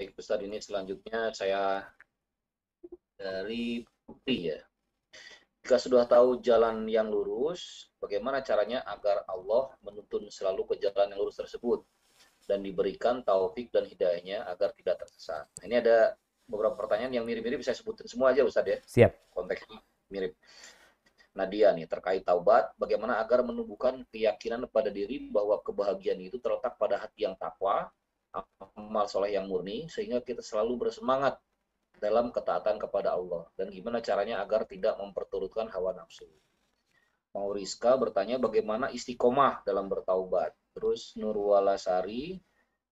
Baik, besar ini selanjutnya saya dari Putri ya. Jika sudah tahu jalan yang lurus, bagaimana caranya agar Allah menuntun selalu ke jalan yang lurus tersebut dan diberikan taufik dan hidayahnya agar tidak tersesat. Nah, ini ada beberapa pertanyaan yang mirip-mirip saya sebutin semua aja Ustaz ya. Siap. Konteksnya mirip. Nadia nih terkait taubat, bagaimana agar menumbuhkan keyakinan pada diri bahwa kebahagiaan itu terletak pada hati yang takwa amal soleh yang murni sehingga kita selalu bersemangat dalam ketaatan kepada Allah dan gimana caranya agar tidak memperturutkan hawa nafsu. Mau Rizka bertanya bagaimana istiqomah dalam bertaubat. Terus Nurwalasari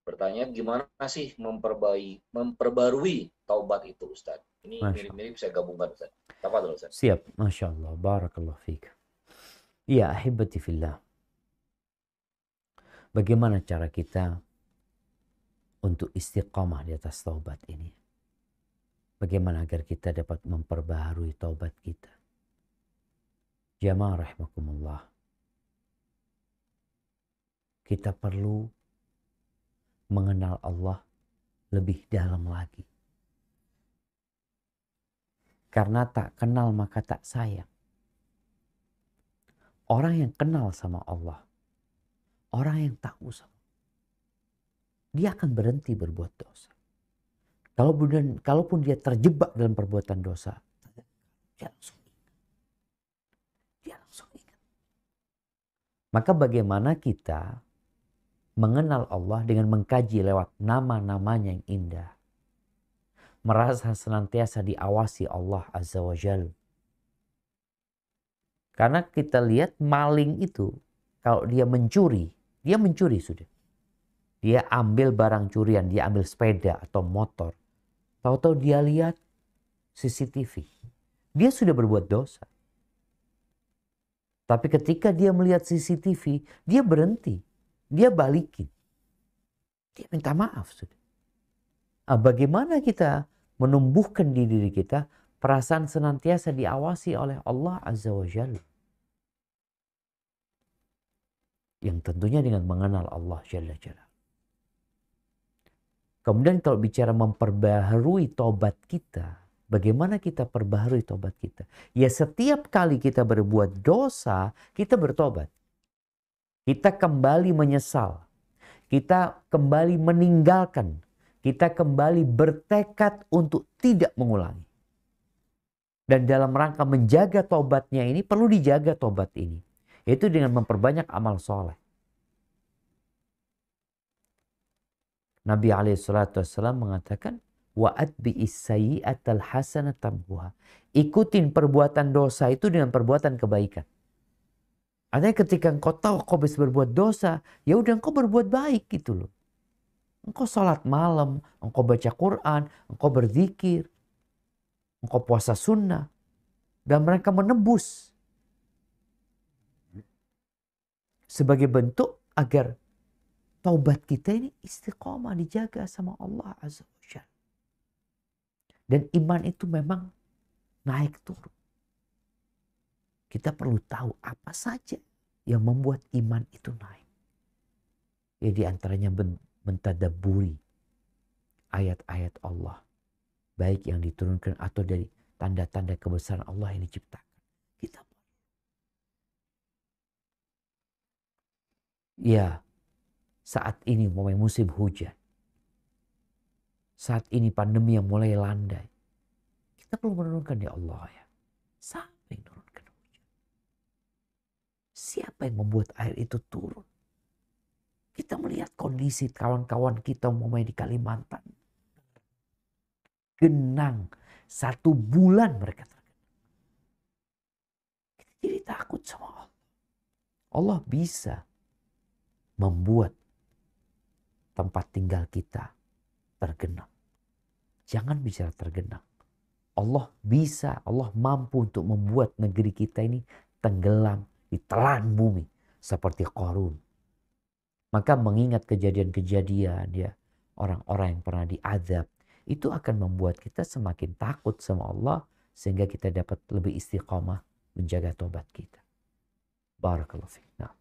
bertanya gimana sih memperbaiki memperbarui taubat itu Ustaz. Ini mirip-mirip saya gabungkan Ustaz. Apa dulu Ustaz? Siap, Masya Allah. Barakallah fiqh. Ya ahibati fillah. Bagaimana cara kita untuk istiqomah di atas taubat ini. Bagaimana agar kita dapat memperbaharui taubat kita. Jamaah rahmakumullah. Kita perlu mengenal Allah lebih dalam lagi. Karena tak kenal maka tak sayang. Orang yang kenal sama Allah, orang yang tahu sama dia akan berhenti berbuat dosa. Kalaupun, kalaupun dia terjebak dalam perbuatan dosa, dia langsung ingat. Dia langsung ingat. Maka bagaimana kita mengenal Allah dengan mengkaji lewat nama-namanya yang indah. Merasa senantiasa diawasi Allah Azza wa Jalla. Karena kita lihat maling itu kalau dia mencuri, dia mencuri sudah. Dia ambil barang curian, dia ambil sepeda atau motor. Tahu-tahu dia lihat CCTV. Dia sudah berbuat dosa. Tapi ketika dia melihat CCTV, dia berhenti. Dia balikin. Dia minta maaf sudah. Nah, bagaimana kita menumbuhkan di diri kita perasaan senantiasa diawasi oleh Allah Azza wa Jalla. Yang tentunya dengan mengenal Allah Jalla Jalla. Kemudian kalau bicara memperbaharui tobat kita, bagaimana kita perbaharui tobat kita? Ya setiap kali kita berbuat dosa, kita bertobat. Kita kembali menyesal. Kita kembali meninggalkan. Kita kembali bertekad untuk tidak mengulangi. Dan dalam rangka menjaga tobatnya ini perlu dijaga tobat ini. Yaitu dengan memperbanyak amal soleh. Nabi SAW mengatakan, Wa'atbi isayyi'atal hasanatamhuha. Ikutin perbuatan dosa itu dengan perbuatan kebaikan. Artinya ketika engkau tahu kau bisa berbuat dosa, ya udah engkau berbuat baik gitu loh. Engkau sholat malam, engkau baca Quran, engkau berzikir, engkau puasa sunnah. Dan mereka menebus sebagai bentuk agar taubat kita ini istiqomah dijaga sama Allah Azza wajalla Dan iman itu memang naik turun. Kita perlu tahu apa saja yang membuat iman itu naik. Ya di antaranya mentadaburi ayat-ayat Allah. Baik yang diturunkan atau dari tanda-tanda kebesaran Allah yang diciptakan. Kita Ya, saat ini mulai musim hujan. Saat ini pandemi yang mulai landai. Kita perlu menurunkan ya Allah ya. Siapa yang menurunkan hujan? Siapa yang membuat air itu turun? Kita melihat kondisi kawan-kawan kita umumnya di Kalimantan. Genang. Satu bulan mereka tergenang. Kita jadi takut sama Allah. Allah bisa membuat tempat tinggal kita tergenang. Jangan bicara tergenang. Allah bisa, Allah mampu untuk membuat negeri kita ini tenggelam, ditelan bumi seperti Korun. Maka mengingat kejadian-kejadian ya orang-orang yang pernah diadab itu akan membuat kita semakin takut sama Allah sehingga kita dapat lebih istiqomah menjaga tobat kita. Barakallahu